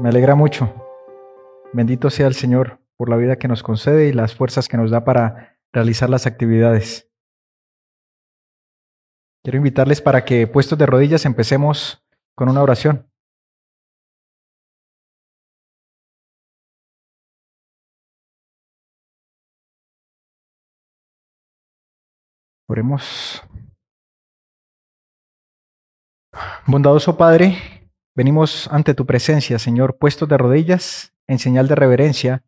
Me alegra mucho. Bendito sea el Señor por la vida que nos concede y las fuerzas que nos da para realizar las actividades. Quiero invitarles para que puestos de rodillas empecemos con una oración. Oremos. Bondadoso Padre, Venimos ante tu presencia, Señor, puestos de rodillas en señal de reverencia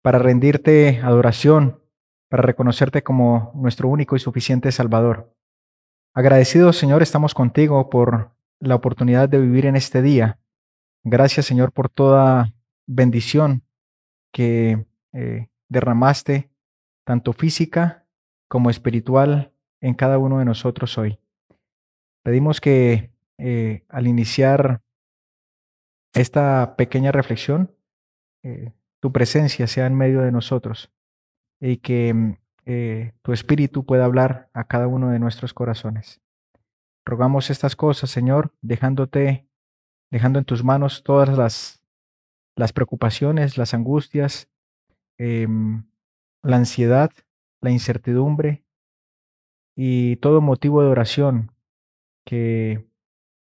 para rendirte adoración, para reconocerte como nuestro único y suficiente Salvador. Agradecidos, Señor, estamos contigo por la oportunidad de vivir en este día. Gracias, Señor, por toda bendición que eh, derramaste, tanto física como espiritual, en cada uno de nosotros hoy. Pedimos que eh, al iniciar esta pequeña reflexión, eh, tu presencia sea en medio de nosotros y que mm, eh, tu espíritu pueda hablar a cada uno de nuestros corazones. Rogamos estas cosas, Señor, dejándote, dejando en tus manos todas las, las preocupaciones, las angustias, em, la ansiedad, la incertidumbre y todo motivo de oración que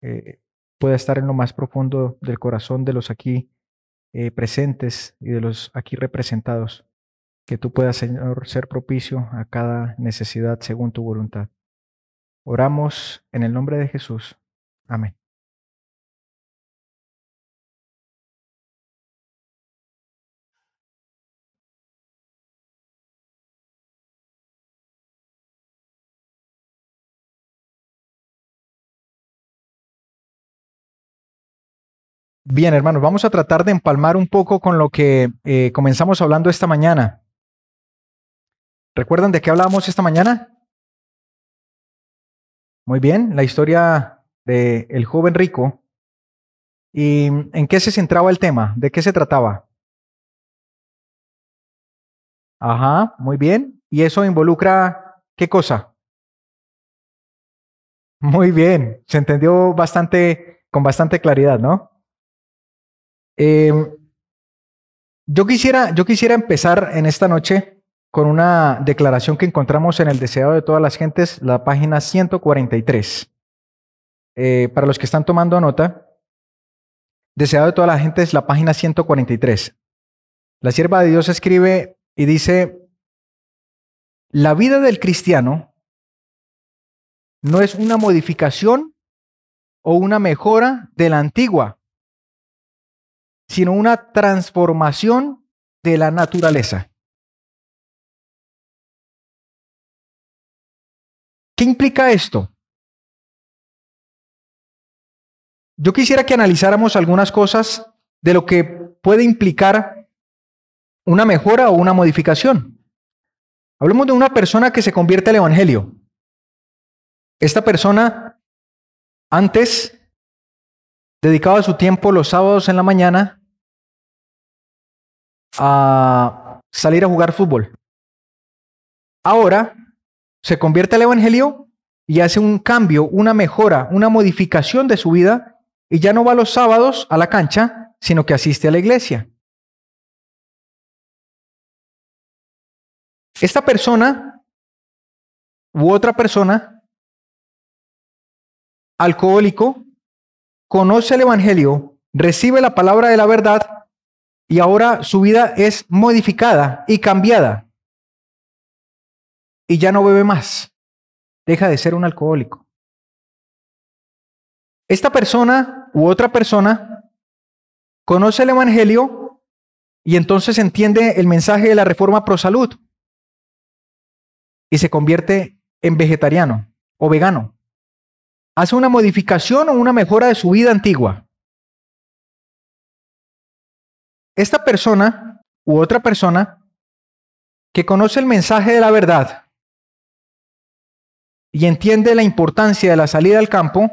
eh, pueda estar en lo más profundo del corazón de los aquí eh, presentes y de los aquí representados. Que tú puedas, Señor, ser propicio a cada necesidad según tu voluntad. Oramos en el nombre de Jesús. Amén. Bien, hermanos, vamos a tratar de empalmar un poco con lo que eh, comenzamos hablando esta mañana. ¿Recuerdan de qué hablábamos esta mañana? Muy bien, la historia del joven rico. ¿Y en qué se centraba el tema? ¿De qué se trataba? Ajá, muy bien. ¿Y eso involucra qué cosa? Muy bien, se entendió bastante con bastante claridad, ¿no? Em, yo, quisiera, empezar en esta noche con una declaración que encontramos en el Deseado de todas las gentes, la página 143. Eh, para los que están tomando nota, Deseado de todas las gentes, la página 143. La sierva de Dios escribe y dice, la vida del cristiano no es una modificación o una mejora de la antigua, sino una transformación de la naturaleza. ¿Qué implica esto? Yo quisiera que analizáramos algunas cosas de lo que puede implicar una mejora o una modificación. Hablemos de una persona que se convierte al Evangelio. Esta persona antes dedicaba su tiempo los sábados en la mañana a salir a jugar fútbol. Ahora se convierte al Evangelio y hace un cambio, una mejora, una modificación de su vida y ya no va los sábados a la cancha, sino que asiste a la iglesia. Esta persona u otra persona, alcohólico, conoce el Evangelio, recibe la palabra de la verdad y ahora su vida es modificada y cambiada. Y ya no bebe más. Deja de ser un alcohólico. Esta persona u otra persona conoce el Evangelio y entonces entiende el mensaje de la reforma pro salud y se convierte en vegetariano o vegano. Hace una modificación o una mejora de su vida antigua. Esta persona u otra persona que conoce el mensaje de la verdad y entiende la importancia de la salida al campo,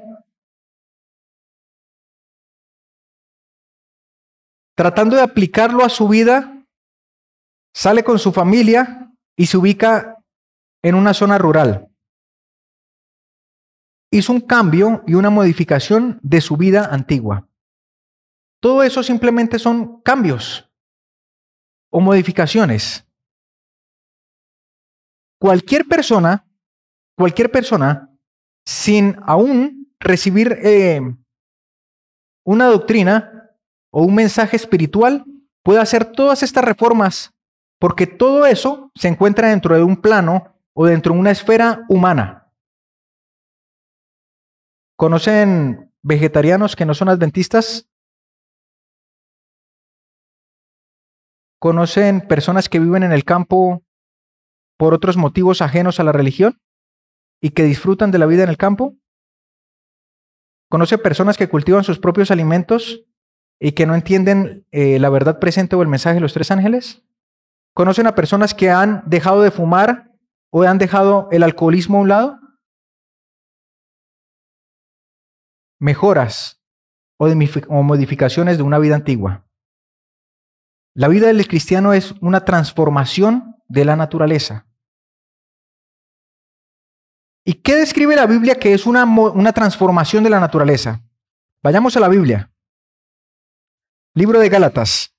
tratando de aplicarlo a su vida, sale con su familia y se ubica en una zona rural. Hizo un cambio y una modificación de su vida antigua. Todo eso simplemente son cambios o modificaciones. Cualquier persona, cualquier persona, sin aún recibir eh, una doctrina o un mensaje espiritual, puede hacer todas estas reformas porque todo eso se encuentra dentro de un plano o dentro de una esfera humana. ¿Conocen vegetarianos que no son adventistas? ¿Conocen personas que viven en el campo por otros motivos ajenos a la religión y que disfrutan de la vida en el campo? ¿Conoce personas que cultivan sus propios alimentos y que no entienden eh, la verdad presente o el mensaje de los tres ángeles? ¿Conocen a personas que han dejado de fumar o han dejado el alcoholismo a un lado? Mejoras o modificaciones de una vida antigua. La vida del cristiano es una transformación de la naturaleza. ¿Y qué describe la Biblia que es una, transformación de la naturaleza? Vayamos a la Biblia. Libro de Gálatas.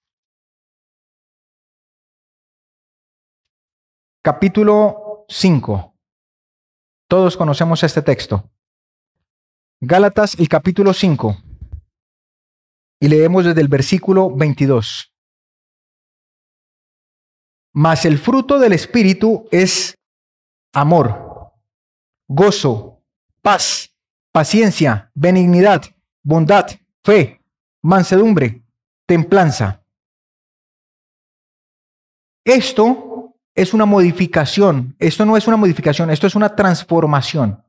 Capítulo 5. Todos conocemos este texto. Gálatas, el capítulo 5. Y leemos desde el versículo 22. Mas el fruto del Espíritu es amor, gozo, paz, paciencia, benignidad, bondad, fe, mansedumbre, templanza. Esto es una modificación, esto no es una modificación, esto es una transformación.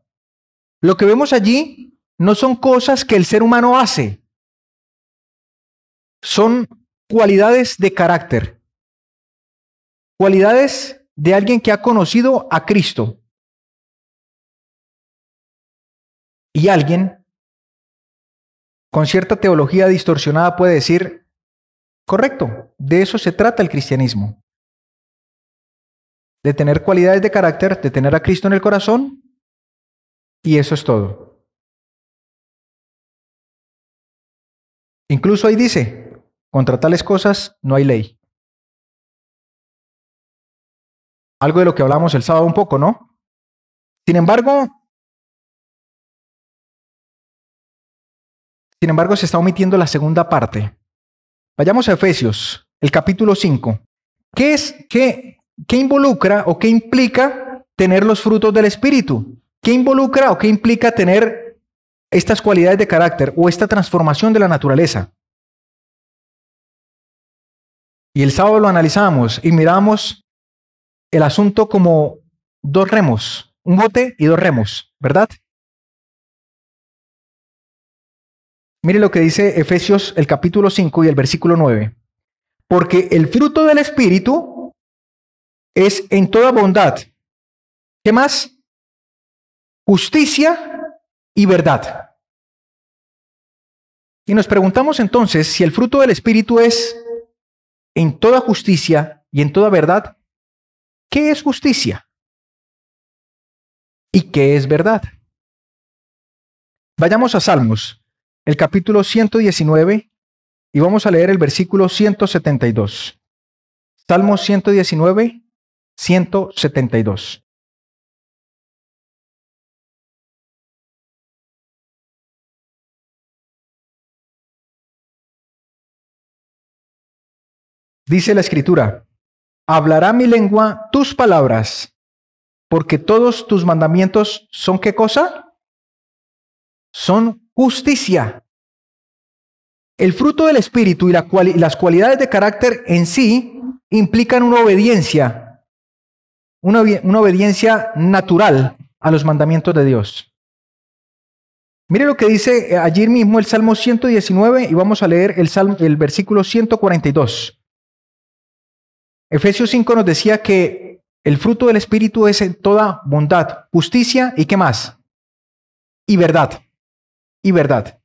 Lo que vemos allí no son cosas que el ser humano hace, son cualidades de carácter. Cualidades de alguien que ha conocido a Cristo. Y alguien con cierta teología distorsionada puede decir, correcto, de eso se trata el cristianismo. De tener cualidades de carácter, de tener a Cristo en el corazón, y eso es todo. Incluso ahí dice, contra tales cosas no hay ley. Algo de lo que hablamos el sábado un poco, ¿no? Sin embargo, sin embargo, se está omitiendo la segunda parte. Vayamos a Efesios, el capítulo 5. ¿Qué es, qué involucra o qué implica tener los frutos del Espíritu? ¿Qué involucra o qué implica tener estas cualidades de carácter o esta transformación de la naturaleza? Y el sábado lo analizamos y miramos el asunto como dos remos, un bote y dos remos, ¿verdad? Mire lo que dice Efesios el capítulo 5 y el versículo 9. Porque el fruto del Espíritu es en toda bondad. ¿Qué más? Justicia y verdad. Y nos preguntamos entonces si el fruto del Espíritu es en toda justicia y en toda verdad, ¿Qué es justicia? ¿Y qué es verdad? Vayamos a Salmos, el capítulo 119, y vamos a leer el versículo 172. Salmos 119, 172. Dice la escritura, hablará mi lengua tus palabras, porque todos tus mandamientos son qué cosa? Son justicia. El fruto del Espíritu y las cualidades de carácter en sí implican una obediencia, una, una obediencia natural a los mandamientos de Dios. Mire lo que dice eh, allí mismo el Salmo 119 y vamos a leer el, salmo, el versículo 142. Efesios 5 nos decía que el fruto del Espíritu es en toda bondad, justicia y qué más. Y verdad. Y verdad.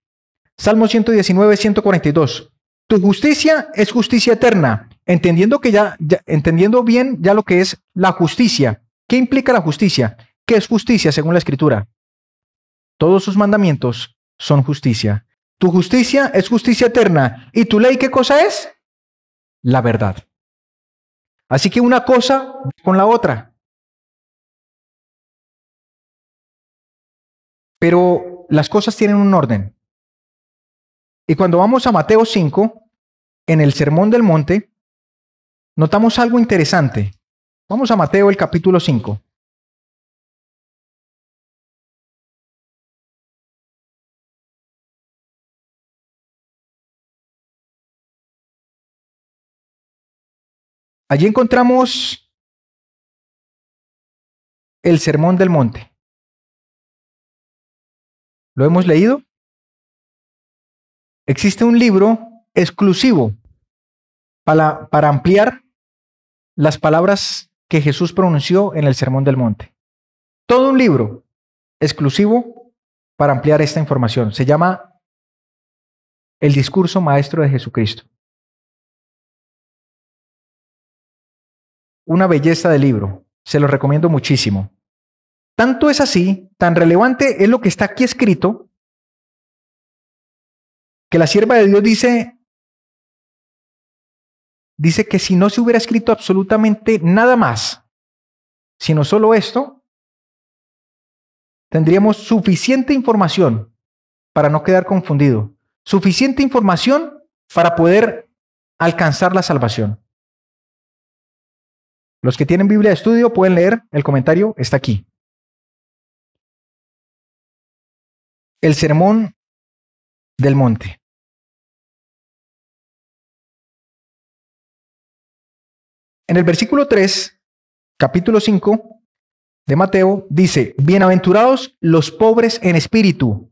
Salmo 119, 142. Tu justicia es justicia eterna, entendiendo que ya, entendiendo bien ya lo que es la justicia. ¿Qué implica la justicia? ¿Qué es justicia según la escritura? Todos sus mandamientos son justicia. Tu justicia es justicia eterna y tu ley ¿qué cosa es? La verdad. Así que una cosa con la otra. Pero las cosas tienen un orden. Y cuando vamos a Mateo 5, en el Sermón del Monte, notamos algo interesante. Vamos a Mateo el capítulo 5. Allí encontramos el Sermón del Monte. ¿Lo hemos leído? Existe un libro exclusivo para, ampliar las palabras que Jesús pronunció en el Sermón del Monte. Todo un libro exclusivo para ampliar esta información. Se llama El Discurso Maestro de Jesucristo. una belleza de libro. Se lo recomiendo muchísimo. Tanto es así, tan relevante es lo que está aquí escrito, que la sierva de Dios dice, dice que si no se hubiera escrito absolutamente nada más, sino solo esto, tendríamos suficiente información para no quedar confundido, suficiente información para poder alcanzar la salvación. Los que tienen Biblia de estudio pueden leer, el comentario está aquí. El sermón del monte. En el versículo 3, capítulo 5 de Mateo, dice, bienaventurados los pobres en espíritu.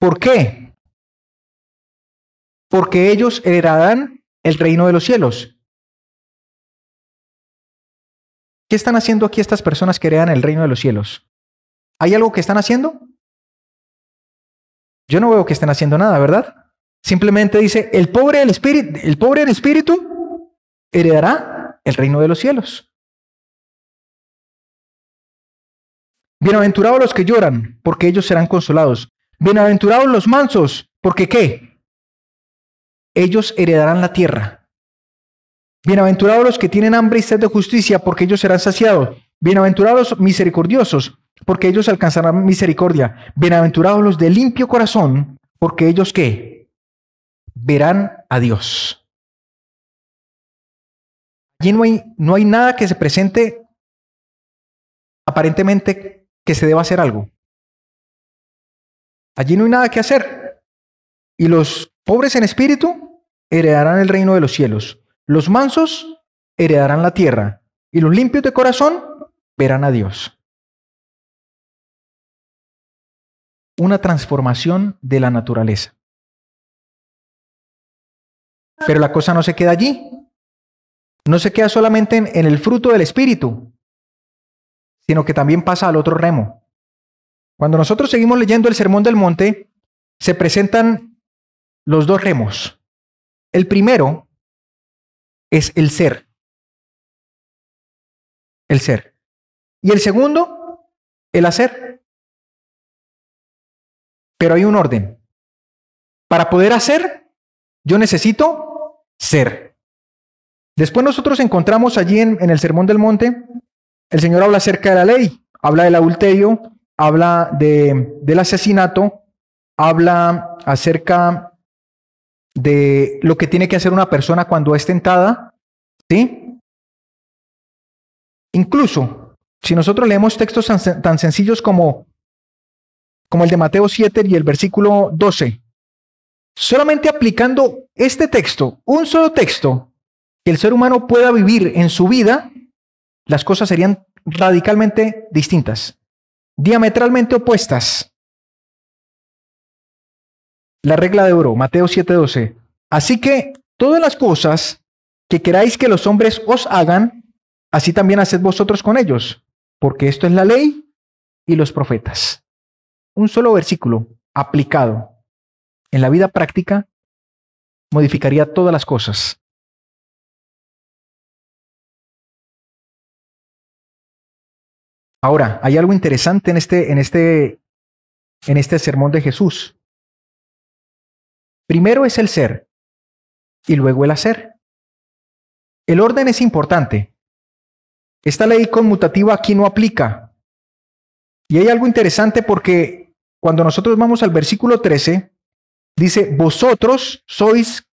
¿Por qué? Porque ellos heredarán el reino de los cielos. ¿Qué están haciendo aquí estas personas que heredan el reino de los cielos? ¿Hay algo que están haciendo? Yo no veo que estén haciendo nada, ¿verdad? Simplemente dice, el pobre del espíritu, el pobre espíritu heredará el reino de los cielos. Bienaventurados los que lloran, porque ellos serán consolados. Bienaventurados los mansos, porque qué? Ellos heredarán la tierra. Bienaventurados los que tienen hambre y sed de justicia, porque ellos serán saciados. Bienaventurados los misericordiosos, porque ellos alcanzarán misericordia. Bienaventurados los de limpio corazón, porque ellos qué? Verán a Dios. Allí no hay, no hay nada que se presente aparentemente que se deba hacer algo. Allí no hay nada que hacer. Y los pobres en espíritu heredarán el reino de los cielos. Los mansos heredarán la tierra y los limpios de corazón verán a Dios. Una transformación de la naturaleza. Pero la cosa no se queda allí. No se queda solamente en, el fruto del Espíritu, sino que también pasa al otro remo. Cuando nosotros seguimos leyendo el Sermón del Monte, se presentan los dos remos. El primero es el ser. El ser. Y el segundo, el hacer. Pero hay un orden. Para poder hacer, yo necesito ser. Después nosotros encontramos allí en, el Sermón del Monte, el Señor habla acerca de la ley, habla del adulterio, habla de, del asesinato, habla acerca de lo que tiene que hacer una persona cuando es tentada, ¿sí? Incluso si nosotros leemos textos tan, sencillos como, como el de Mateo 7 y el versículo 12, solamente aplicando este texto, un solo texto, que el ser humano pueda vivir en su vida, las cosas serían radicalmente distintas, diametralmente opuestas. La regla de oro, Mateo 7:12. Así que todas las cosas que queráis que los hombres os hagan, así también haced vosotros con ellos, porque esto es la ley y los profetas. Un solo versículo aplicado en la vida práctica modificaría todas las cosas. Ahora, hay algo interesante en este, en este, en este sermón de Jesús. Primero es el ser y luego el hacer. El orden es importante. Esta ley conmutativa aquí no aplica. Y hay algo interesante porque cuando nosotros vamos al versículo 13, dice, vosotros sois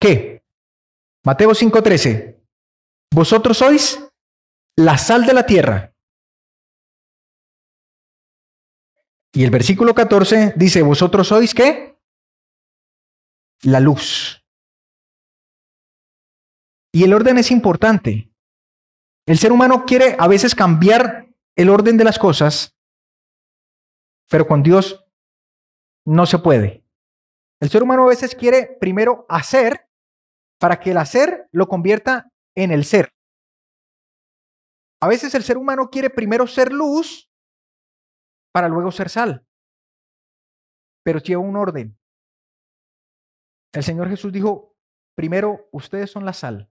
qué? Mateo 5:13, vosotros sois la sal de la tierra. Y el versículo 14 dice, vosotros sois qué? la luz. Y el orden es importante. El ser humano quiere a veces cambiar el orden de las cosas, pero con Dios no se puede. El ser humano a veces quiere primero hacer para que el hacer lo convierta en el ser. A veces el ser humano quiere primero ser luz para luego ser sal, pero lleva un orden. El Señor Jesús dijo, primero, ustedes son la sal.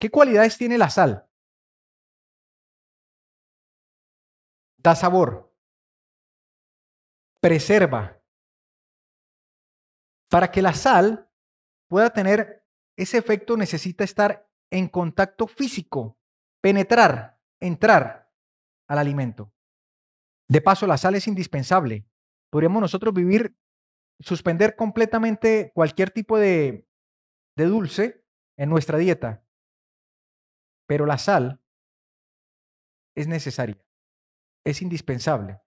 ¿Qué cualidades tiene la sal? Da sabor, preserva. Para que la sal pueda tener ese efecto necesita estar en contacto físico, penetrar, entrar al alimento. De paso, la sal es indispensable. Podríamos nosotros vivir suspender completamente cualquier tipo de, dulce en nuestra dieta, pero la sal es necesaria, es indispensable.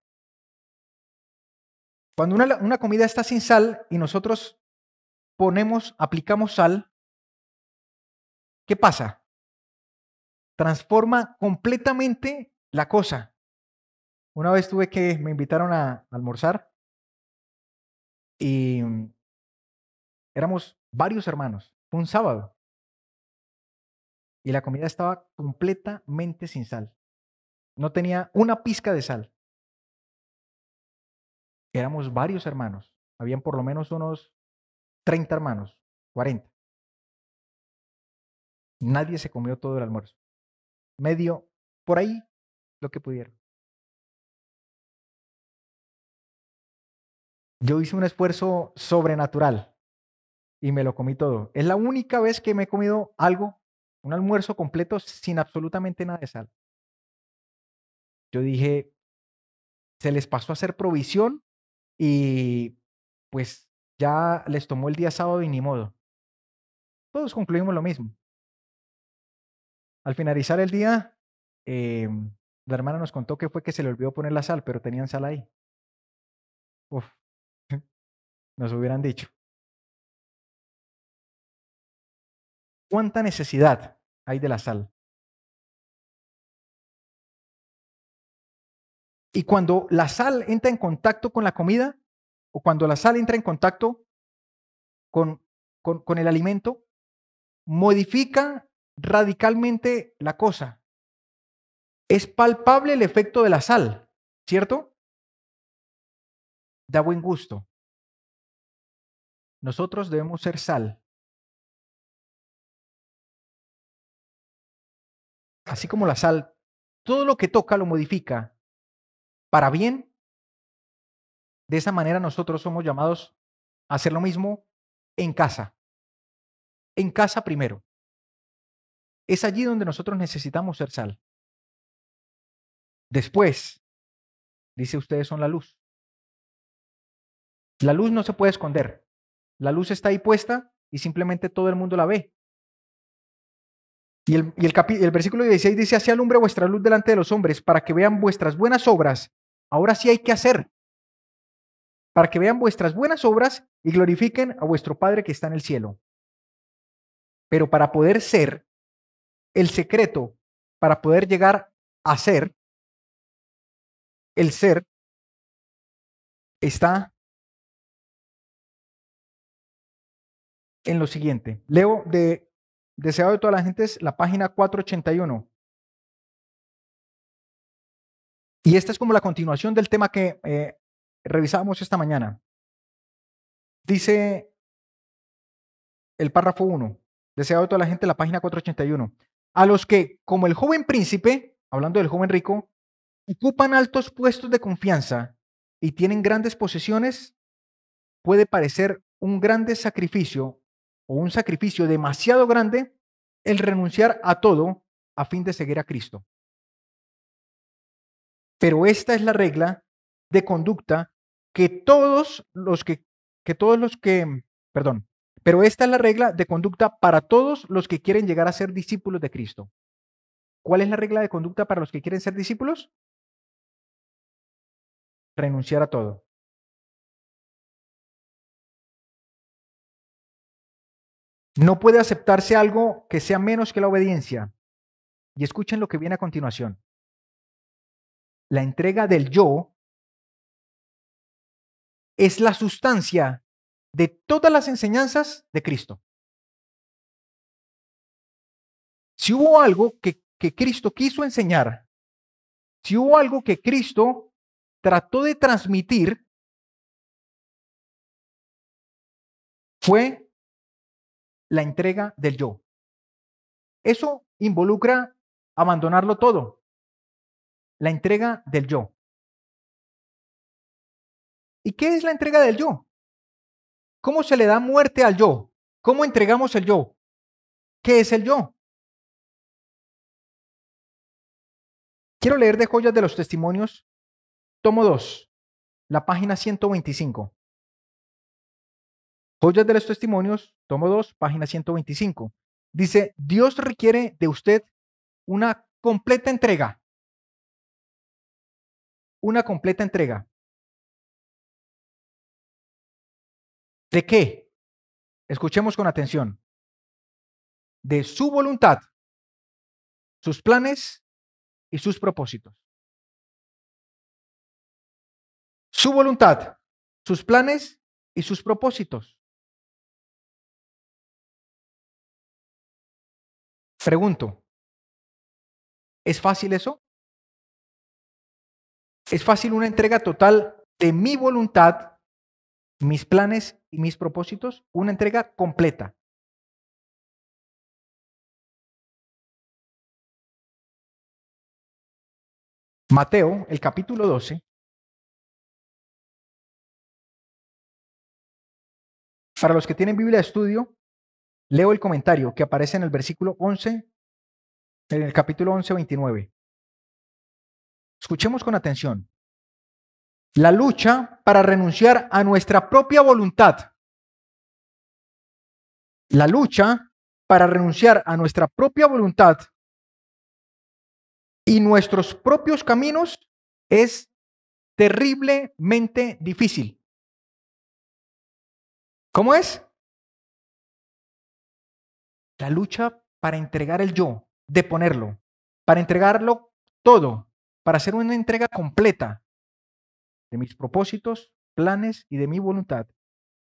Cuando una, una, comida está sin sal y nosotros ponemos, aplicamos sal, ¿qué pasa? Transforma completamente la cosa. Una vez tuve que, me invitaron a almorzar y mm, éramos varios hermanos. un sábado. Y la comida estaba completamente sin sal. No tenía una pizca de sal. Éramos varios hermanos. Habían por lo menos unos 30 hermanos, 40. Nadie se comió todo el almuerzo. Medio, por ahí, lo que pudieron. yo hice un esfuerzo sobrenatural y me lo comí todo. Es la única vez que me he comido algo, un almuerzo completo sin absolutamente nada de sal. Yo dije, se les pasó a hacer provisión y pues ya les tomó el día sábado y ni modo. Todos concluimos lo mismo. Al finalizar el día, em, la hermana nos contó que fue que se le olvidó poner la sal, pero tenían sal ahí nos hubieran dicho. ¿Cuánta necesidad hay de la sal? Y cuando la sal entra en contacto con la comida, o cuando la sal entra en contacto con, el alimento, modifica radicalmente la cosa. Es palpable el efecto de la sal, ¿cierto? Da buen gusto. Nosotros debemos ser sal. Así como la sal, todo lo que toca lo modifica para bien. De esa manera nosotros somos llamados a hacer lo mismo en casa. En casa primero. Es allí donde nosotros necesitamos ser sal. Después, dice ustedes son la luz. La luz no se puede esconder. La luz está ahí puesta y simplemente todo el mundo la ve. Y el, versículo 16 dice, así alumbre vuestra luz delante de los hombres para que vean vuestras buenas obras. Ahora sí hay que hacer. Para que vean vuestras buenas obras y glorifiquen a vuestro Padre que está en el cielo. Pero para poder ser, el secreto para poder llegar a ser, el ser, está en lo siguiente. Leo de Deseado de toda la gente es la página 481. Y esta es como la continuación del tema que eh, revisamos revisábamos esta mañana. Dice el párrafo 1, deseado de toda la gente, la página 481. A los que, como el joven príncipe, hablando del joven rico, ocupan altos puestos de confianza y tienen grandes posesiones, puede parecer un grande sacrificio o un sacrificio demasiado grande el renunciar a todo a fin de seguir a Cristo. Pero esta es la regla de conducta que todos los que, que todos los que, perdón, pero esta es la regla de conducta para todos los que quieren llegar a ser discípulos de Cristo. ¿Cuál es la regla de conducta para los que quieren ser discípulos? Renunciar a todo. No puede aceptarse algo que sea menos que la obediencia. Y escuchen lo que viene a continuación. La entrega del yo es la sustancia de todas las enseñanzas de Cristo. Si hubo algo que, que Cristo quiso enseñar, si hubo algo que Cristo trató de transmitir, fue la entrega del yo. Eso involucra abandonarlo todo, la entrega del yo. ¿Y qué es la entrega del yo? ¿Cómo se le da muerte al yo? ¿Cómo entregamos el yo? ¿Qué es el yo? Quiero leer de Joyas de los Testimonios, tomo 2, la página 125. Joyas de los Testimonios, tomo 2, página 125. Dice, Dios requiere de usted una completa entrega. Una completa entrega. ¿De qué? Escuchemos con atención. De su voluntad, sus planes y sus propósitos. Su voluntad, sus planes y sus propósitos. Pregunto, ¿es fácil eso? ¿Es fácil una entrega total de mi voluntad, mis planes y mis propósitos? Una entrega completa. Mateo, el capítulo 12. Para los que tienen Biblia de estudio, Leo el comentario que aparece en el versículo 11, en el capítulo 11, 29. Escuchemos con atención. La lucha para renunciar a nuestra propia voluntad. La lucha para renunciar a nuestra propia voluntad y nuestros propios caminos es terriblemente difícil. ¿Cómo es? La lucha para entregar el yo, de ponerlo, para entregarlo todo, para hacer una entrega completa de mis propósitos, planes y de mi voluntad,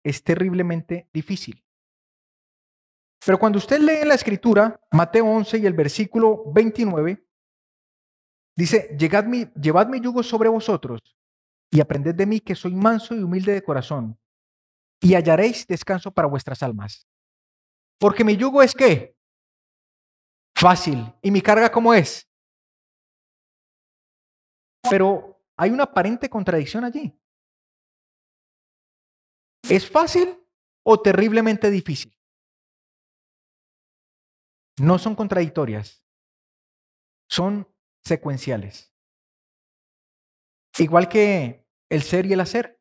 es terriblemente difícil. Pero cuando usted lee la escritura, Mateo 11 y el versículo 29, dice, Llegad mi, llevad mi yugo sobre vosotros y aprended de mí que soy manso y humilde de corazón, y hallaréis descanso para vuestras almas, porque mi yugo es qué? Fácil. ¿Y mi carga cómo es? Pero hay una aparente contradicción allí. ¿Es fácil o terriblemente difícil? No son contradictorias, son secuenciales. Igual que el ser y el hacer.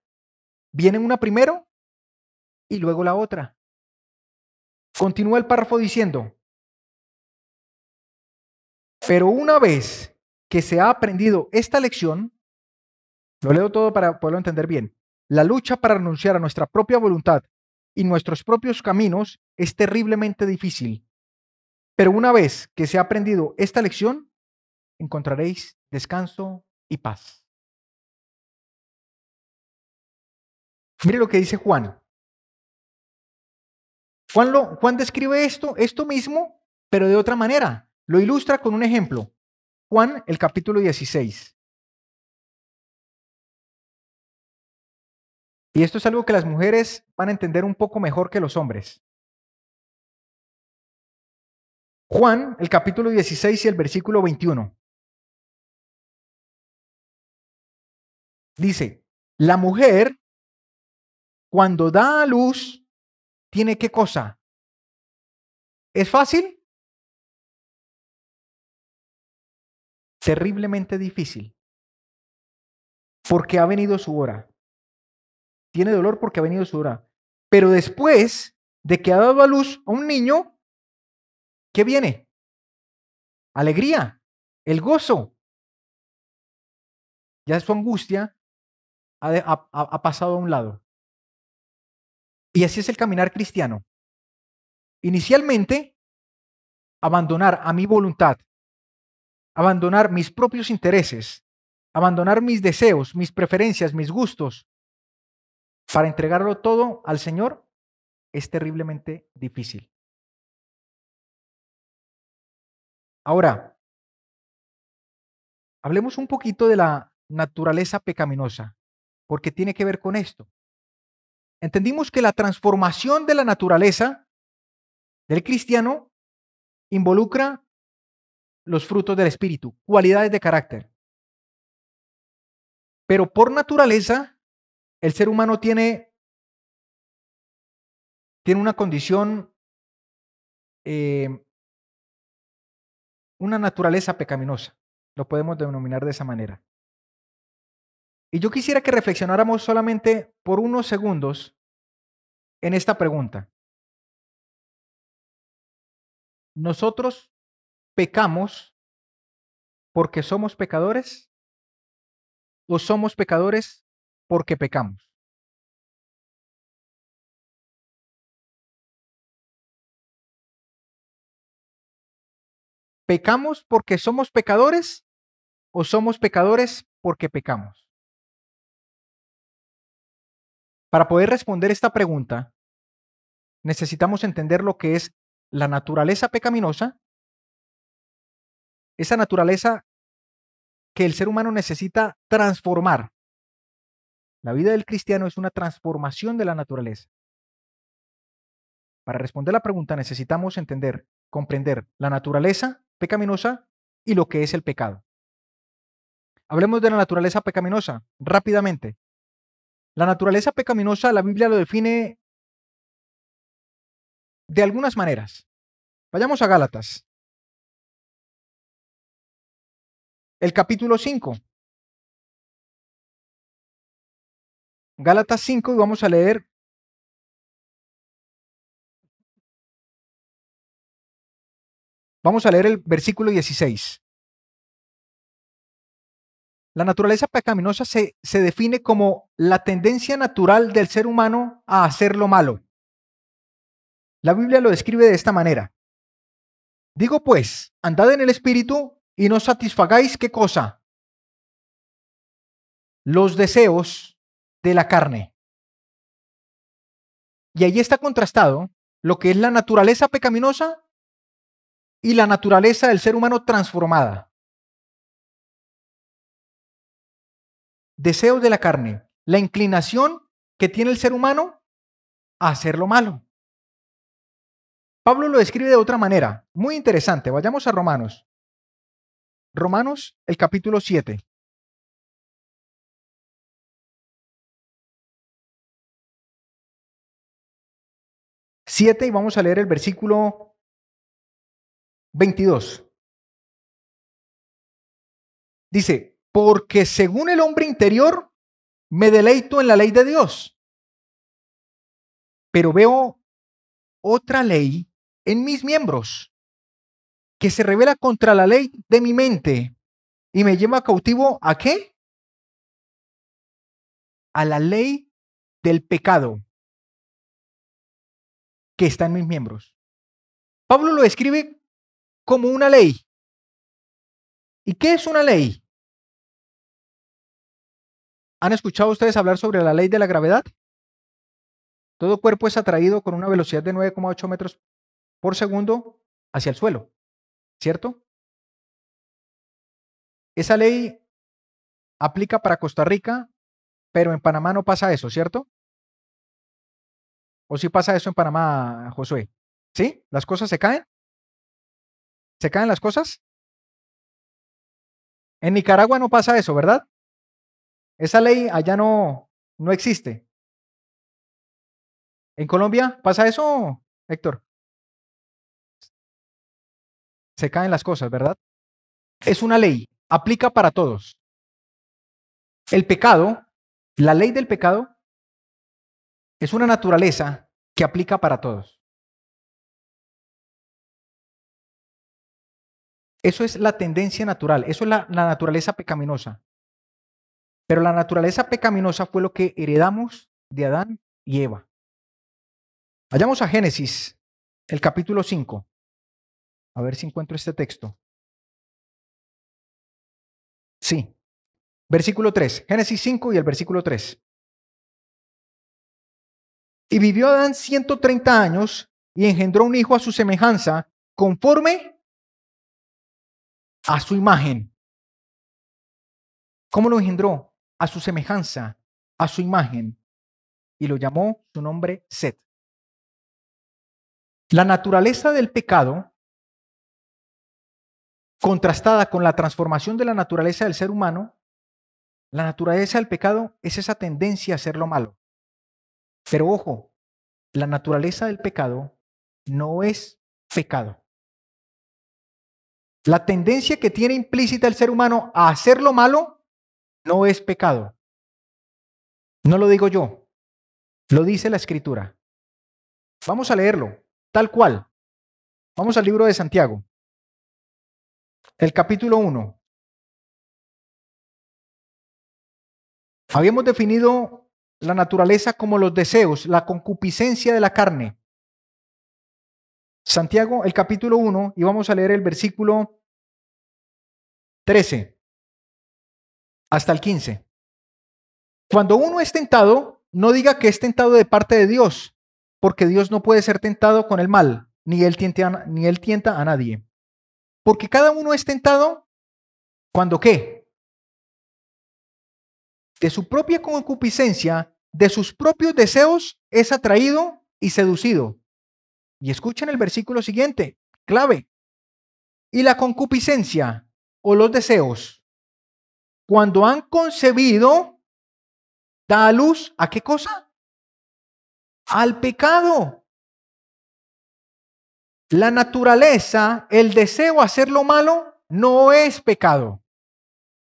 Vienen una primero y luego la otra. Continúa el párrafo diciendo, pero una vez que se ha aprendido esta lección, lo leo todo para poderlo entender bien, la lucha para renunciar a nuestra propia voluntad y nuestros propios caminos es terriblemente difícil. Pero una vez que se ha aprendido esta lección, encontraréis descanso y paz. Mire lo que dice Juan. Juan, describe esto, esto mismo, pero de otra manera. Lo ilustra con un ejemplo. Juan, el capítulo 16. Y esto es algo que las mujeres van a entender un poco mejor que los hombres. Juan, el capítulo 16 y el versículo 21. Dice, la mujer, cuando da a luz, tiene qué cosa? ¿Es fácil? Terriblemente difícil. Porque ha venido su hora. Tiene dolor porque ha venido su hora. Pero después de que ha dado a luz a un niño, ¿qué viene? Alegría, el gozo. Ya su angustia ha, ha pasado a un lado. Y así es el caminar cristiano. Inicialmente, abandonar a mi voluntad, abandonar mis propios intereses, abandonar mis deseos, mis preferencias, mis gustos, para entregarlo todo al Señor es terriblemente difícil. Ahora, hablemos un poquito de la naturaleza pecaminosa, porque tiene que ver con esto entendimos que la transformación de la naturaleza del cristiano involucra los frutos del espíritu, cualidades de carácter. Pero por naturaleza, el ser humano tiene, tiene una condición, eh, una naturaleza pecaminosa, lo podemos denominar de esa manera. Y yo quisiera que reflexionáramos solamente por unos segundos en esta pregunta. ¿Nosotros pecamos porque somos pecadores o somos pecadores porque pecamos? ¿Pecamos porque somos pecadores o somos pecadores porque pecamos? Para poder responder esta pregunta, necesitamos entender lo que es la naturaleza pecaminosa, esa naturaleza que el ser humano necesita transformar. La vida del cristiano es una transformación de la naturaleza. Para responder la pregunta necesitamos entender, comprender la naturaleza pecaminosa y lo que es el pecado. Hablemos de la naturaleza pecaminosa rápidamente. La naturaleza pecaminosa, la Biblia lo define de algunas maneras. Vayamos a Gálatas. El capítulo 5. Gálatas 5 y vamos a leer Vamos a leer el versículo 16. La naturaleza pecaminosa se, define como la tendencia natural del ser humano a hacer lo malo. La Biblia lo describe de esta manera. Digo pues, andad en el espíritu y no satisfagáis qué cosa? Los deseos de la carne. Y ahí está contrastado lo que es la naturaleza pecaminosa y la naturaleza del ser humano transformada. deseos de la carne, la inclinación que tiene el ser humano a hacer lo malo. Pablo lo describe de otra manera, muy interesante. Vayamos a Romanos. Romanos, el capítulo 7. 7 y vamos a leer el versículo 22. Dice, porque según el hombre interior, me deleito en la ley de Dios. Pero veo otra ley en mis miembros que se revela contra la ley de mi mente y me lleva cautivo a qué? A la ley del pecado que está en mis miembros. Pablo lo escribe como una ley. ¿Y qué es una ley? ¿Han escuchado ustedes hablar sobre la ley de la gravedad? Todo cuerpo es atraído con una velocidad de 9,8 metros por segundo hacia el suelo, ¿cierto? Esa ley aplica para Costa Rica, pero en Panamá no pasa eso, ¿cierto? ¿O si sí pasa eso en Panamá, Josué? ¿Sí? ¿Las cosas se caen? ¿Se caen las cosas? En Nicaragua no pasa eso, ¿verdad? Esa ley allá no, no existe. ¿En Colombia pasa eso, Héctor? Se caen las cosas, ¿verdad? Es una ley, aplica para todos. El pecado, la ley del pecado, es una naturaleza que aplica para todos. Eso es la tendencia natural, eso es la naturaleza pecaminosa. Pero la naturaleza pecaminosa fue lo que heredamos de Adán y Eva. Vayamos a Génesis, el capítulo 5. A ver si encuentro este texto. Sí. Versículo 3. Génesis 5 y el versículo 3. Y vivió Adán 130 años y engendró un hijo a su semejanza, conforme a su imagen. ¿Cómo lo engendró? a su semejanza, a su imagen, y lo llamó su nombre Set. La naturaleza del pecado, contrastada con la transformación de la naturaleza del ser humano, la naturaleza del pecado es esa tendencia a hacer lo malo. Pero ojo, la naturaleza del pecado no es pecado. La tendencia que tiene implícita el ser humano a hacer lo malo no es pecado. No lo digo yo, lo dice la escritura. Vamos a leerlo, tal cual. Vamos al libro de Santiago, el capítulo 1. Habíamos definido la naturaleza como los deseos, la concupiscencia de la carne. Santiago, el capítulo 1, y vamos a leer el versículo 13 hasta el 15. Cuando uno es tentado, no diga que es tentado de parte de Dios, porque Dios no puede ser tentado con el mal, ni él, tienta, ni él tienta a nadie. Porque cada uno es tentado cuando qué? De su propia concupiscencia, de sus propios deseos, es atraído y seducido. Y escuchen el versículo siguiente, clave. Y la concupiscencia o los deseos cuando han concebido, da a luz a qué cosa? Al pecado. La naturaleza, el deseo a hacer lo malo, no es pecado.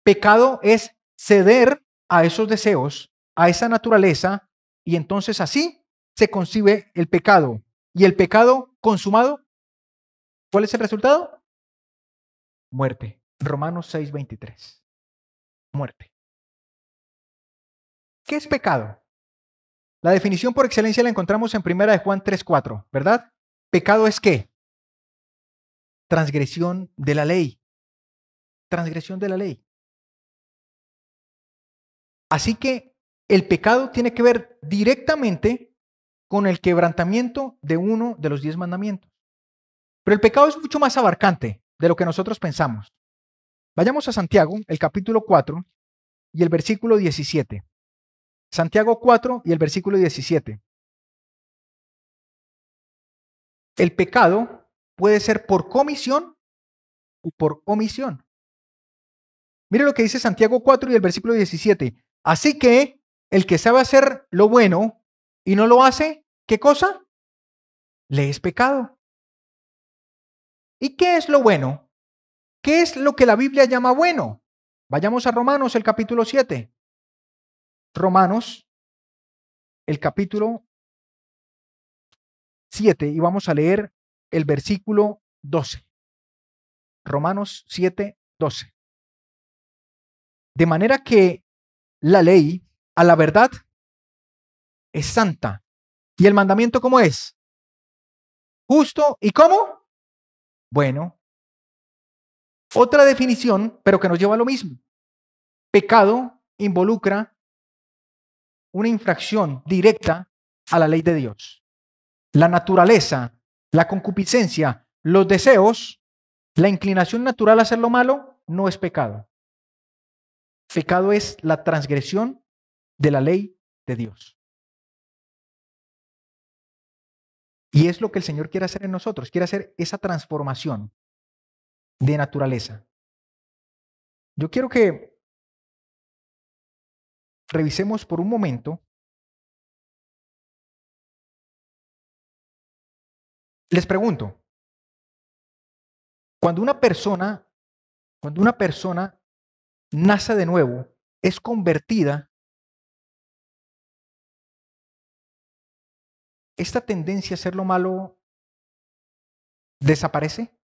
Pecado es ceder a esos deseos, a esa naturaleza, y entonces así se concibe el pecado. Y el pecado consumado, ¿cuál es el resultado? Muerte. Romanos 6:23 muerte. ¿Qué es pecado? La definición por excelencia la encontramos en primera de Juan 3:4, ¿verdad? Pecado es qué? Transgresión de la ley. Transgresión de la ley. Así que el pecado tiene que ver directamente con el quebrantamiento de uno de los diez mandamientos. Pero el pecado es mucho más abarcante de lo que nosotros pensamos. Vayamos a Santiago, el capítulo 4 y el versículo 17. Santiago 4 y el versículo 17. El pecado puede ser por comisión o por omisión. Mire lo que dice Santiago 4 y el versículo 17. Así que el que sabe hacer lo bueno y no lo hace, ¿qué cosa? Le es pecado. ¿Y qué es lo bueno? ¿Qué es lo que la Biblia llama bueno? Vayamos a Romanos, el capítulo 7. Romanos, el capítulo 7, y vamos a leer el versículo 12. Romanos 7, 12. De manera que la ley, a la verdad, es santa. ¿Y el mandamiento cómo es? Justo y cómo? Bueno. Otra definición, pero que nos lleva a lo mismo. Pecado involucra una infracción directa a la ley de Dios. La naturaleza, la concupiscencia, los deseos, la inclinación natural a hacer lo malo no es pecado. Pecado es la transgresión de la ley de Dios. Y es lo que el Señor quiere hacer en nosotros, quiere hacer esa transformación de naturaleza. Yo quiero que revisemos por un momento Les pregunto, cuando una persona, cuando una persona nace de nuevo, es convertida, esta tendencia a ser lo malo desaparece?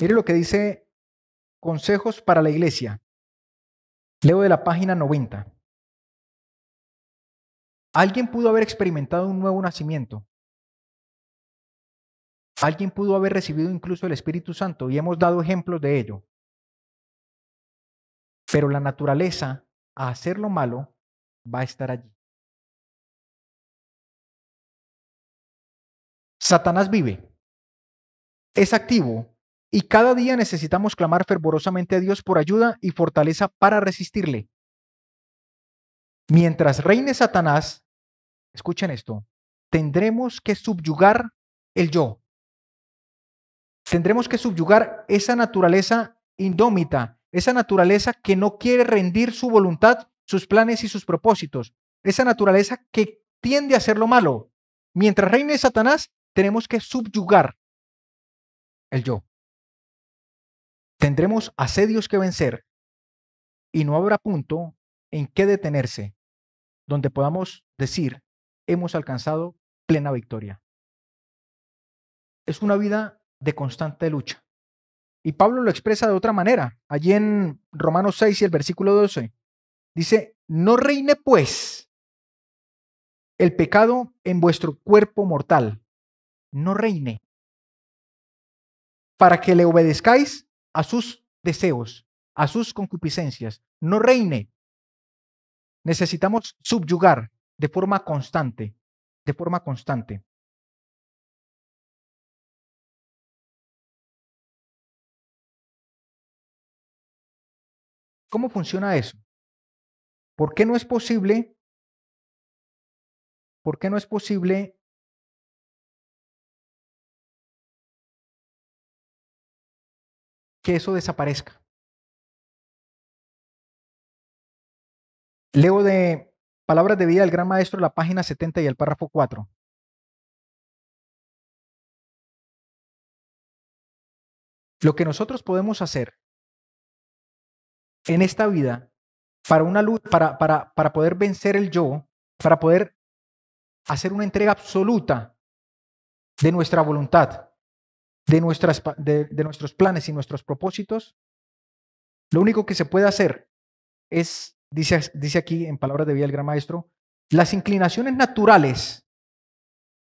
Mire lo que dice Consejos para la Iglesia. Leo de la página 90. Alguien pudo haber experimentado un nuevo nacimiento. Alguien pudo haber recibido incluso el Espíritu Santo y hemos dado ejemplos de ello. Pero la naturaleza a hacer lo malo va a estar allí. Satanás vive, es activo y cada día necesitamos clamar fervorosamente a Dios por ayuda y fortaleza para resistirle. Mientras reine Satanás, escuchen esto, tendremos que subyugar el yo. Tendremos que subyugar esa naturaleza indómita, esa naturaleza que no quiere rendir su voluntad, sus planes y sus propósitos, esa naturaleza que tiende a hacer lo malo. Mientras reine Satanás, tenemos que subyugar el yo. Tendremos asedios que vencer y no habrá punto en qué detenerse donde podamos decir hemos alcanzado plena victoria. Es una vida de constante lucha. Y Pablo lo expresa de otra manera, allí en Romanos 6 y el versículo 12. Dice, no reine pues el pecado en vuestro cuerpo mortal, no reine, para que le obedezcáis a sus deseos, a sus concupiscencias, no reine. Necesitamos subyugar de forma constante, de forma constante. ¿Cómo funciona eso? ¿Por qué no es posible? ¿Por qué no es posible que eso desaparezca. Leo de Palabras de Vida del Gran Maestro, la página 70 y el párrafo 4. Lo que nosotros podemos hacer en esta vida para una luz, para, para poder vencer el yo, para poder hacer una entrega absoluta de nuestra voluntad, de, nuestras, de, nuestros planes y nuestros propósitos, lo único que se puede hacer es, dice, dice aquí en palabras de vida el gran maestro, las inclinaciones naturales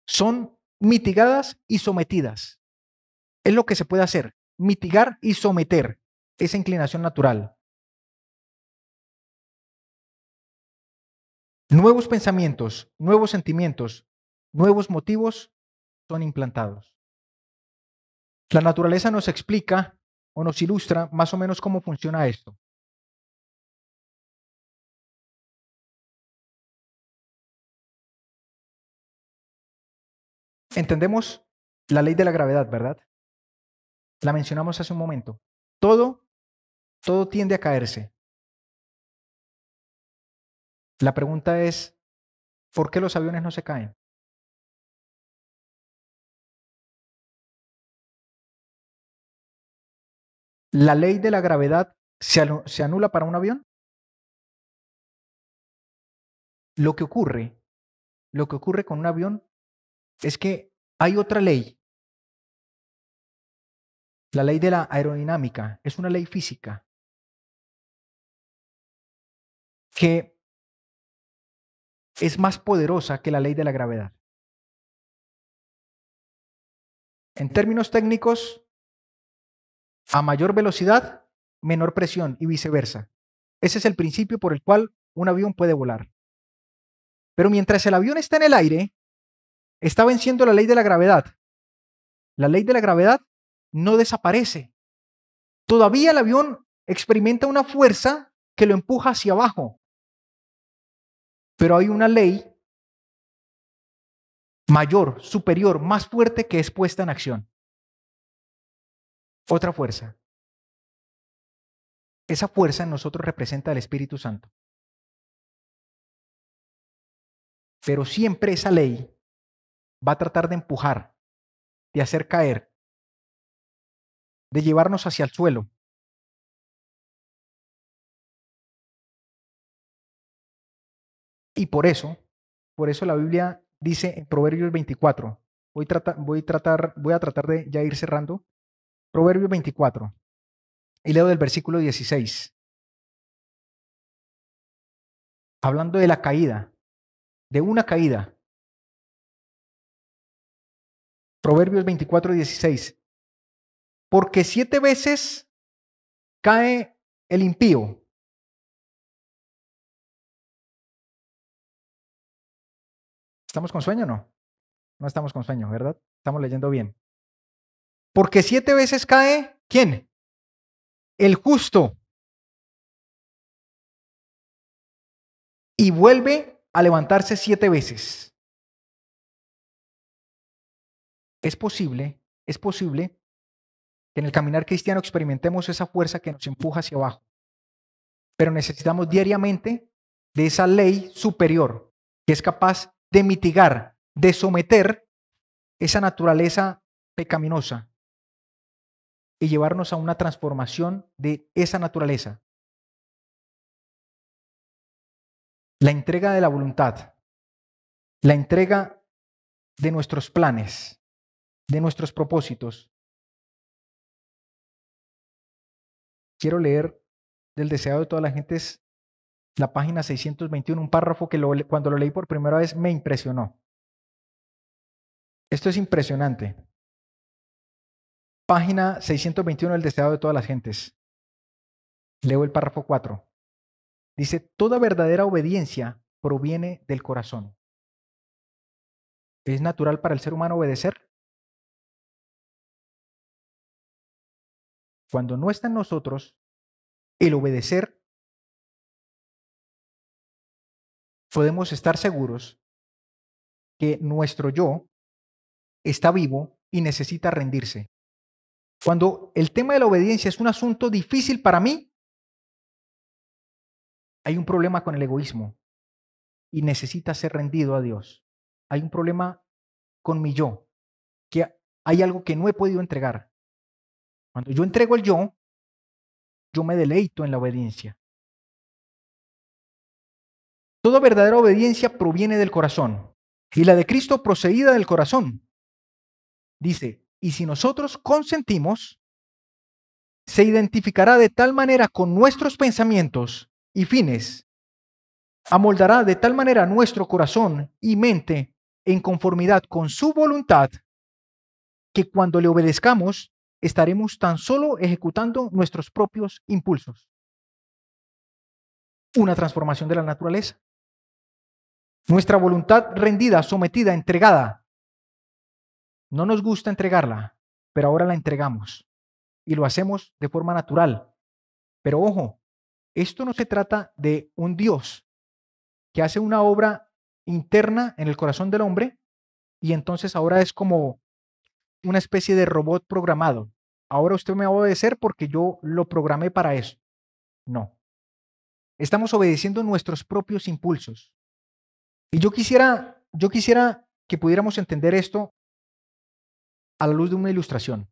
son mitigadas y sometidas. Es lo que se puede hacer, mitigar y someter esa inclinación natural. Nuevos pensamientos, nuevos sentimientos, nuevos motivos son implantados. La naturaleza nos explica o nos ilustra más o menos cómo funciona esto. Entendemos la ley de la gravedad, ¿verdad? La mencionamos hace un momento. Todo, todo tiende a caerse. La pregunta es, ¿por qué los aviones no se caen? ¿La ley de la gravedad se, anula para un avión? Lo que ocurre, lo que ocurre con un avión es que hay otra ley. La ley de la aerodinámica es una ley física que es más poderosa que la ley de la gravedad. En términos técnicos, a mayor velocidad, menor presión y viceversa. Ese es el principio por el cual un avión puede volar. Pero mientras el avión está en el aire, está venciendo la ley de la gravedad. La ley de la gravedad no desaparece. Todavía el avión experimenta una fuerza que lo empuja hacia abajo. Pero hay una ley mayor, superior, más fuerte que es puesta en acción. Otra fuerza. Esa fuerza en nosotros representa el Espíritu Santo. Pero siempre esa ley va a tratar de empujar, de hacer caer, de llevarnos hacia el suelo. Y por eso, por eso la Biblia dice en Proverbios 24, voy, voy a tratar de ya ir cerrando, Proverbios 24. Y leo del versículo 16. Hablando de la caída, de una caída. Proverbios 24, 16. Porque siete veces cae el impío. ¿Estamos con sueño o no? No estamos con sueño, ¿verdad? Estamos leyendo bien. Porque siete veces cae, ¿quién? El justo. Y vuelve a levantarse siete veces. Es posible, es posible que en el caminar cristiano experimentemos esa fuerza que nos empuja hacia abajo. Pero necesitamos diariamente de esa ley superior que es capaz de mitigar, de someter esa naturaleza pecaminosa y llevarnos a una transformación de esa naturaleza. La entrega de la voluntad, la entrega de nuestros planes, de nuestros propósitos. Quiero leer del deseado de la gente es la página 621, un párrafo que cuando lo leí por primera vez me impresionó. Esto es impresionante. Página 621, el deseado de todas las gentes. Leo el párrafo 4. Dice, toda verdadera obediencia proviene del corazón. ¿Es natural para el ser humano obedecer? Cuando no está en nosotros, el obedecer, podemos estar seguros que nuestro yo está vivo y necesita rendirse. Cuando el tema de la obediencia es un asunto difícil para mí, hay un problema con el egoísmo y necesita ser rendido a Dios. Hay un problema con mi yo, que hay algo que no he podido entregar. Cuando yo entrego el yo, yo me deleito en la obediencia. Toda verdadera obediencia proviene del corazón y la de Cristo procedida del corazón. Dice, y si nosotros consentimos, se identificará de tal manera con nuestros pensamientos y fines, amoldará de tal manera nuestro corazón y mente en conformidad con su voluntad, que cuando le obedezcamos estaremos tan solo ejecutando nuestros propios impulsos. Una transformación de la naturaleza. Nuestra voluntad rendida, sometida, entregada no nos gusta entregarla, pero ahora la entregamos y lo hacemos de forma natural. Pero ojo, esto no se trata de un Dios que hace una obra interna en el corazón del hombre y entonces ahora es como una especie de robot programado. Ahora usted me va a obedecer porque yo lo programé para eso. No. Estamos obedeciendo nuestros propios impulsos. Y yo quisiera, yo quisiera que pudiéramos entender esto a la luz de una ilustración.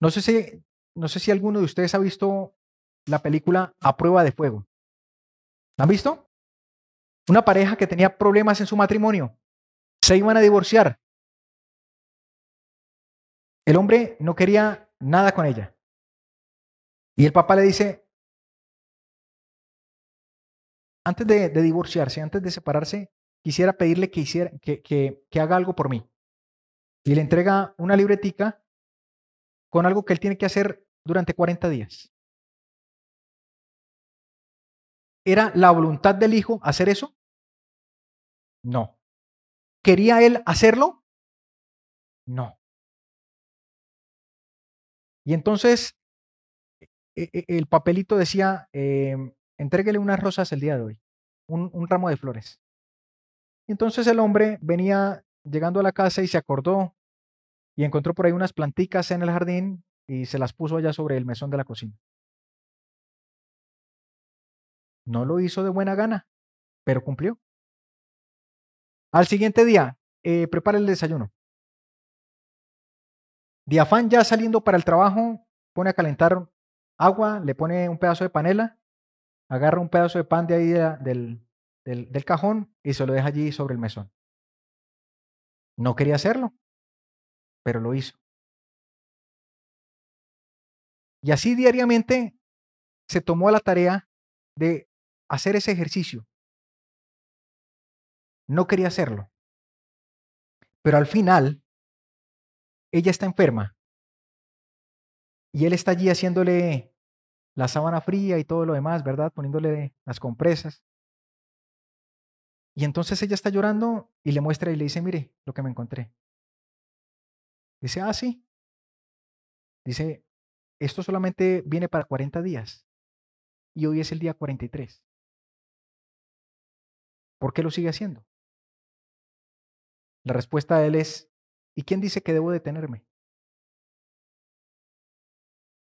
No sé si, no sé si alguno de ustedes ha visto la película A Prueba de Fuego. ¿La han visto? Una pareja que tenía problemas en su matrimonio. Se iban a divorciar. El hombre no quería nada con ella. Y el papá le dice, antes de, divorciarse, antes de separarse, quisiera pedirle que, hiciera, que haga algo por mí y le entrega una libretica con algo que él tiene que hacer durante 40 días. ¿Era la voluntad del hijo hacer eso? No. ¿Quería él hacerlo? No. Y entonces e, e, el papelito decía, em, entréguele unas rosas el día de hoy, un, un ramo de flores. Y entonces el hombre venía llegando a la casa y se acordó y encontró por ahí unas planticas en el jardín y se las puso allá sobre el mesón de la cocina. No lo hizo de buena gana, pero cumplió. Al siguiente día, eh, prepara el desayuno. Diafán ya saliendo para el trabajo, pone a calentar agua, le pone un pedazo de panela, agarra un pedazo de pan de ahí del, del cajón y se lo deja allí sobre el mesón. No quería hacerlo, pero lo hizo. Y así diariamente se tomó la tarea de hacer ese ejercicio. No quería hacerlo. Pero al final, ella está enferma. Y él está allí haciéndole la sábana fría y todo lo demás, ¿verdad? Poniéndole las compresas. Y entonces ella está llorando y le muestra y le dice, mire lo que me encontré. Dice, ah, sí. Dice, esto solamente viene para 40 días y hoy es el día 43. ¿Por qué lo sigue haciendo? La respuesta de él es, ¿y quién dice que debo detenerme?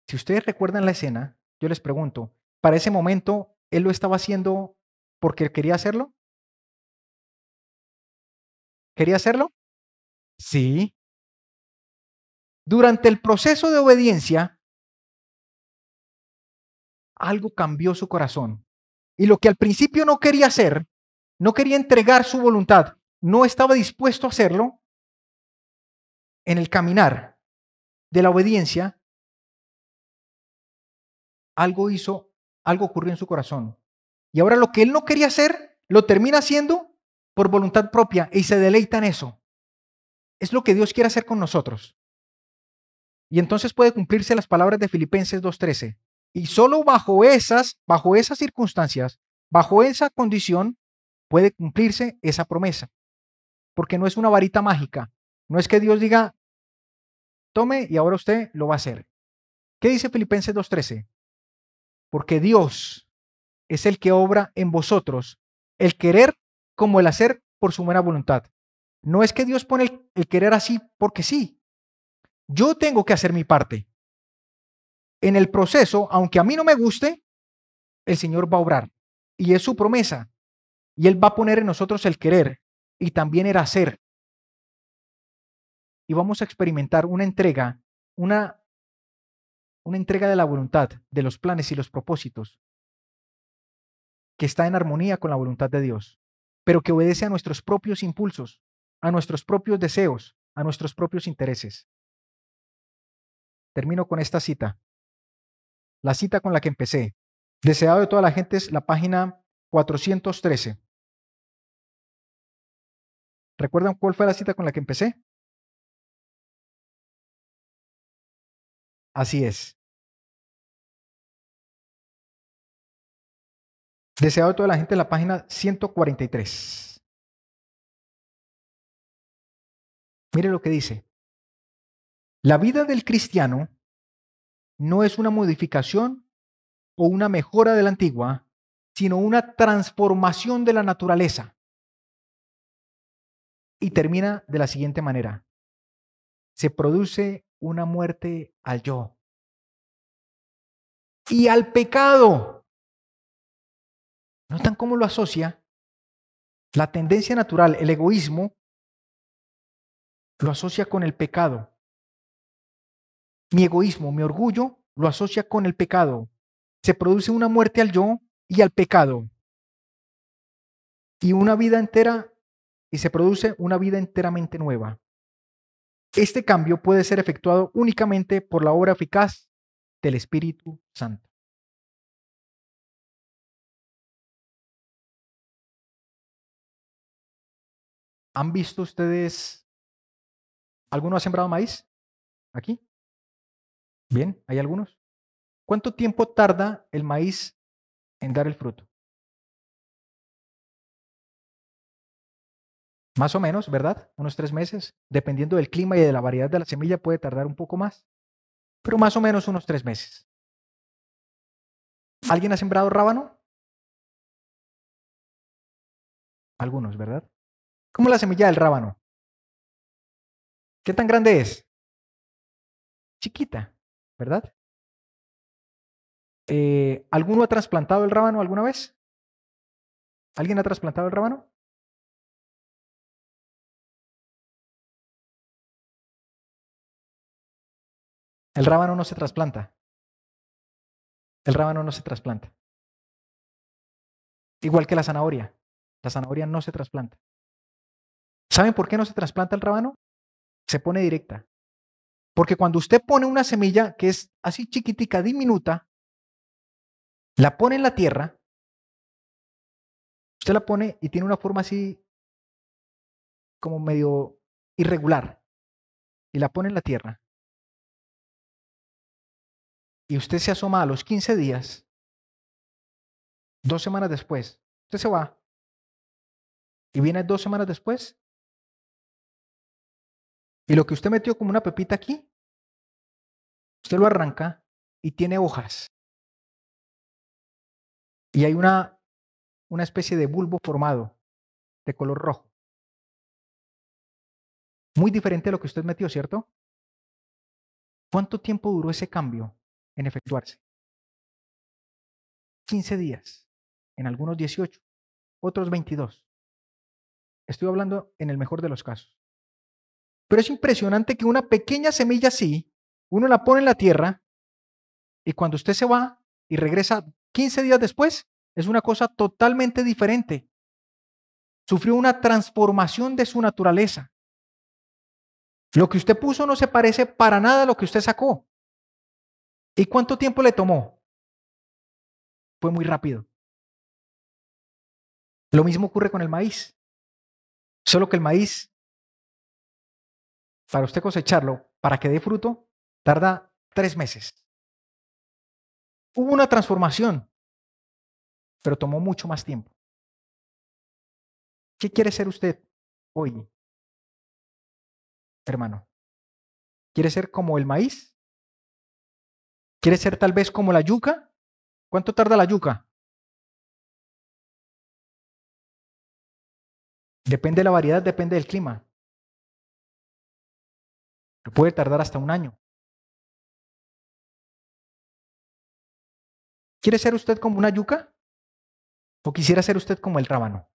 Si ustedes recuerdan la escena, yo les pregunto, ¿para ese momento él lo estaba haciendo porque quería hacerlo? ¿Quería hacerlo? Sí. Durante el proceso de obediencia, algo cambió su corazón. Y lo que al principio no quería hacer, no quería entregar su voluntad, no estaba dispuesto a hacerlo, en el caminar de la obediencia, algo hizo, algo ocurrió en su corazón. Y ahora lo que él no quería hacer, lo termina haciendo por voluntad propia y se deleita en eso. Es lo que Dios quiere hacer con nosotros. Y entonces puede cumplirse las palabras de Filipenses 2.13. Y solo bajo esas, bajo esas circunstancias, bajo esa condición, puede cumplirse esa promesa. Porque no es una varita mágica. No es que Dios diga, tome y ahora usted lo va a hacer. ¿Qué dice Filipenses 2.13? Porque Dios es el que obra en vosotros el querer como el hacer por su buena voluntad. No es que Dios pone el, querer así porque sí. Yo tengo que hacer mi parte. En el proceso, aunque a mí no me guste, el Señor va a obrar. Y es su promesa. Y Él va a poner en nosotros el querer y también el hacer. Y vamos a experimentar una entrega, una, una entrega de la voluntad, de los planes y los propósitos, que está en armonía con la voluntad de Dios pero que obedece a nuestros propios impulsos, a nuestros propios deseos, a nuestros propios intereses. Termino con esta cita. La cita con la que empecé. Deseado de toda la gente es la página 413. ¿Recuerdan cuál fue la cita con la que empecé? Así es. Deseado de toda la gente en la página 143. Mire lo que dice. La vida del cristiano no es una modificación o una mejora de la antigua, sino una transformación de la naturaleza. Y termina de la siguiente manera. Se produce una muerte al yo y al pecado ¿Notan cómo lo asocia? La tendencia natural, el egoísmo, lo asocia con el pecado. Mi egoísmo, mi orgullo, lo asocia con el pecado. Se produce una muerte al yo y al pecado. Y una vida entera, y se produce una vida enteramente nueva. Este cambio puede ser efectuado únicamente por la obra eficaz del Espíritu Santo. ¿Han visto ustedes, alguno ha sembrado maíz? ¿Aquí? Bien, hay algunos. ¿Cuánto tiempo tarda el maíz en dar el fruto? Más o menos, ¿verdad? Unos tres meses. Dependiendo del clima y de la variedad de la semilla puede tardar un poco más, pero más o menos unos tres meses. ¿Alguien ha sembrado rábano? Algunos, ¿verdad? ¿Cómo la semilla del rábano. ¿Qué tan grande es? Chiquita, ¿verdad? Eh, ¿Alguno ha trasplantado el rábano alguna vez? ¿Alguien ha trasplantado el rábano? El rábano no se trasplanta. El rábano no se trasplanta. Igual que la zanahoria. La zanahoria no se trasplanta. ¿Saben por qué no se trasplanta el rábano? Se pone directa. Porque cuando usted pone una semilla que es así chiquitica, diminuta, la pone en la tierra, usted la pone y tiene una forma así como medio irregular. Y la pone en la tierra. Y usted se asoma a los 15 días, dos semanas después, usted se va. Y viene dos semanas después y lo que usted metió como una pepita aquí, usted lo arranca y tiene hojas. Y hay una, una especie de bulbo formado de color rojo. Muy diferente a lo que usted metió, ¿cierto? ¿Cuánto tiempo duró ese cambio en efectuarse? 15 días, en algunos 18, otros 22. Estoy hablando en el mejor de los casos. Pero es impresionante que una pequeña semilla así, uno la pone en la tierra y cuando usted se va y regresa 15 días después, es una cosa totalmente diferente. Sufrió una transformación de su naturaleza. Lo que usted puso no se parece para nada a lo que usted sacó. ¿Y cuánto tiempo le tomó? Fue muy rápido. Lo mismo ocurre con el maíz. Solo que el maíz para usted cosecharlo, para que dé fruto, tarda tres meses. Hubo una transformación, pero tomó mucho más tiempo. ¿Qué quiere ser usted hoy, hermano? ¿Quiere ser como el maíz? ¿Quiere ser tal vez como la yuca? ¿Cuánto tarda la yuca? Depende de la variedad, depende del clima puede tardar hasta un año. ¿Quiere ser usted como una yuca? ¿O quisiera ser usted como el rábano?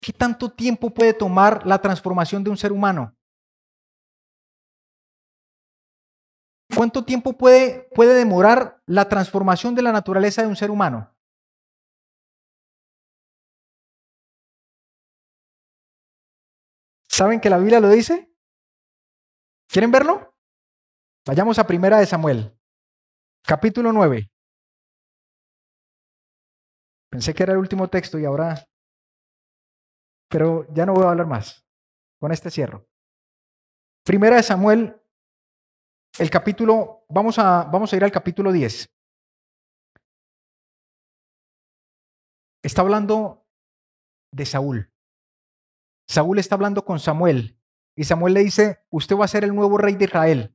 ¿Qué tanto tiempo puede tomar la transformación de un ser humano? ¿Cuánto tiempo puede, puede demorar la transformación de la naturaleza de un ser humano? ¿Saben que la Biblia lo dice? ¿Quieren verlo? Vayamos a Primera de Samuel, capítulo 9. Pensé que era el último texto y ahora... Pero ya no voy a hablar más. Con este cierro. Primera de Samuel, el capítulo... Vamos a, vamos a ir al capítulo 10. Está hablando de Saúl. Saúl está hablando con Samuel y Samuel le dice, usted va a ser el nuevo rey de Israel.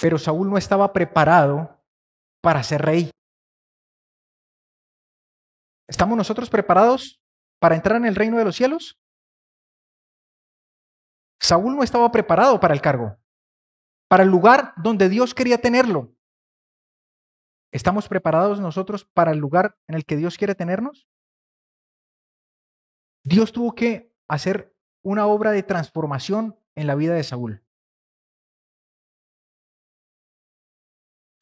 Pero Saúl no estaba preparado para ser rey. ¿Estamos nosotros preparados para entrar en el reino de los cielos? Saúl no estaba preparado para el cargo, para el lugar donde Dios quería tenerlo. ¿Estamos preparados nosotros para el lugar en el que Dios quiere tenernos? Dios tuvo que hacer una obra de transformación en la vida de Saúl.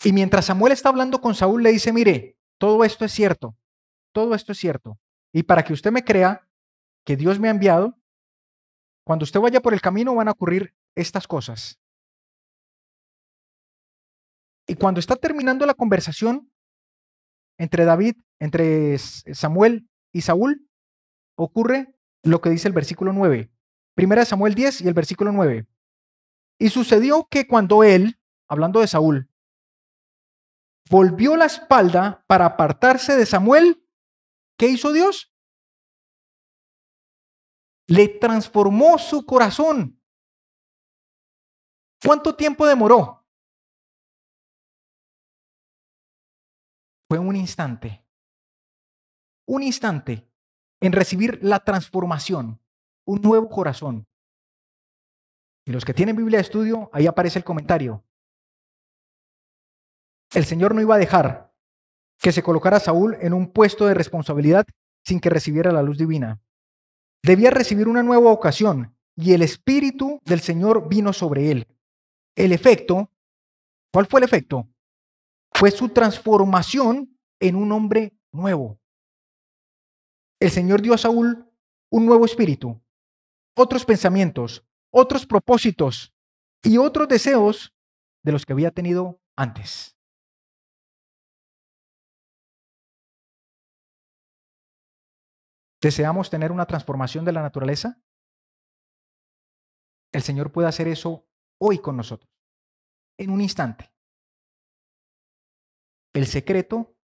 Y mientras Samuel está hablando con Saúl, le dice, mire, todo esto es cierto, todo esto es cierto. Y para que usted me crea que Dios me ha enviado, cuando usted vaya por el camino van a ocurrir estas cosas. Y cuando está terminando la conversación entre David, entre Samuel y Saúl, ocurre lo que dice el versículo 9. Primera Samuel 10 y el versículo 9. Y sucedió que cuando él, hablando de Saúl, volvió la espalda para apartarse de Samuel, ¿qué hizo Dios? Le transformó su corazón. ¿Cuánto tiempo demoró? Fue un instante. Un instante en recibir la transformación, un nuevo corazón. Y los que tienen Biblia de estudio, ahí aparece el comentario. El Señor no iba a dejar que se colocara Saúl en un puesto de responsabilidad sin que recibiera la luz divina. Debía recibir una nueva ocasión y el Espíritu del Señor vino sobre él. El efecto, ¿cuál fue el efecto? Fue su transformación en un hombre nuevo el Señor dio a Saúl un nuevo espíritu, otros pensamientos, otros propósitos y otros deseos de los que había tenido antes. ¿Deseamos tener una transformación de la naturaleza? El Señor puede hacer eso hoy con nosotros, en un instante. El secreto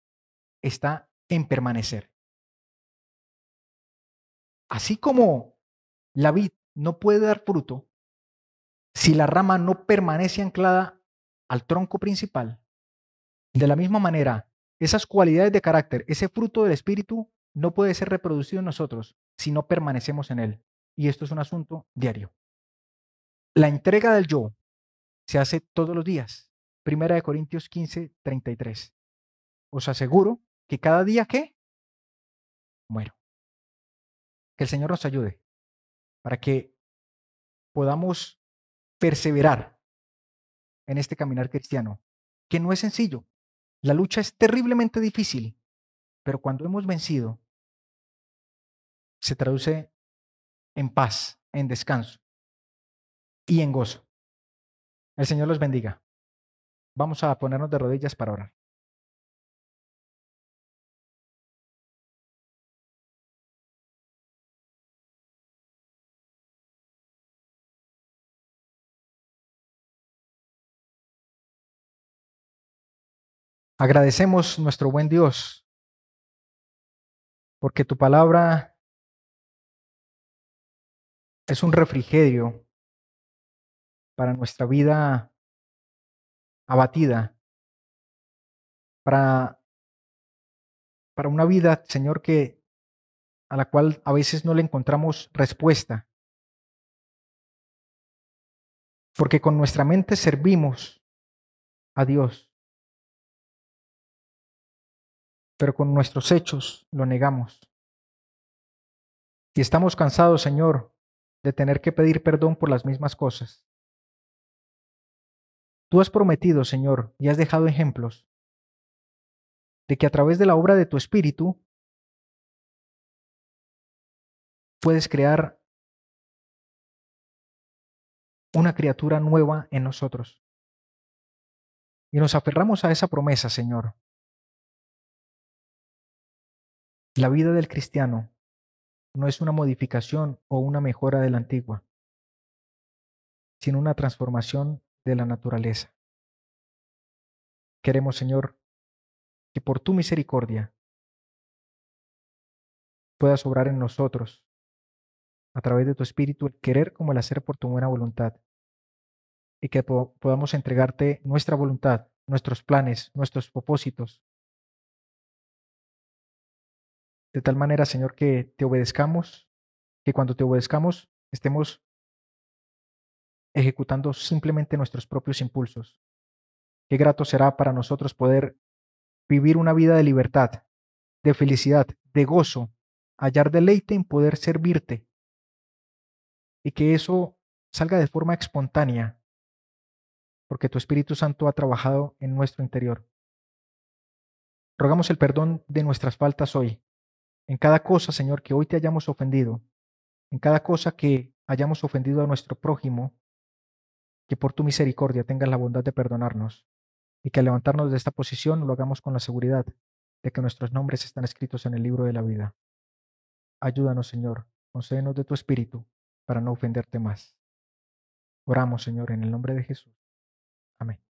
está en permanecer. Así como la vid no puede dar fruto si la rama no permanece anclada al tronco principal, de la misma manera, esas cualidades de carácter, ese fruto del Espíritu, no puede ser reproducido en nosotros si no permanecemos en él. Y esto es un asunto diario. La entrega del yo se hace todos los días. Primera de Corintios 15, 33. Os aseguro que cada día que muero. Que el Señor nos ayude para que podamos perseverar en este caminar cristiano, que no es sencillo. La lucha es terriblemente difícil, pero cuando hemos vencido, se traduce en paz, en descanso y en gozo. El Señor los bendiga. Vamos a ponernos de rodillas para orar. Agradecemos nuestro buen Dios, porque tu palabra es un refrigerio para nuestra vida abatida, para, para una vida, Señor, que a la cual a veces no le encontramos respuesta. Porque con nuestra mente servimos a Dios, pero con nuestros hechos lo negamos. Y estamos cansados, Señor, de tener que pedir perdón por las mismas cosas. Tú has prometido, Señor, y has dejado ejemplos de que a través de la obra de tu Espíritu puedes crear una criatura nueva en nosotros. Y nos aferramos a esa promesa, Señor, La vida del cristiano no es una modificación o una mejora de la antigua, sino una transformación de la naturaleza. Queremos, Señor, que por tu misericordia puedas obrar en nosotros, a través de tu espíritu, el querer como el hacer por tu buena voluntad, y que podamos entregarte nuestra voluntad, nuestros planes, nuestros propósitos, De tal manera, Señor, que te obedezcamos, que cuando te obedezcamos estemos ejecutando simplemente nuestros propios impulsos. Qué grato será para nosotros poder vivir una vida de libertad, de felicidad, de gozo, hallar deleite en poder servirte y que eso salga de forma espontánea, porque tu Espíritu Santo ha trabajado en nuestro interior. Rogamos el perdón de nuestras faltas hoy, en cada cosa, Señor, que hoy te hayamos ofendido, en cada cosa que hayamos ofendido a nuestro prójimo, que por tu misericordia tengas la bondad de perdonarnos y que al levantarnos de esta posición lo hagamos con la seguridad de que nuestros nombres están escritos en el libro de la vida. Ayúdanos, Señor, concédenos de tu espíritu para no ofenderte más. Oramos, Señor, en el nombre de Jesús. Amén.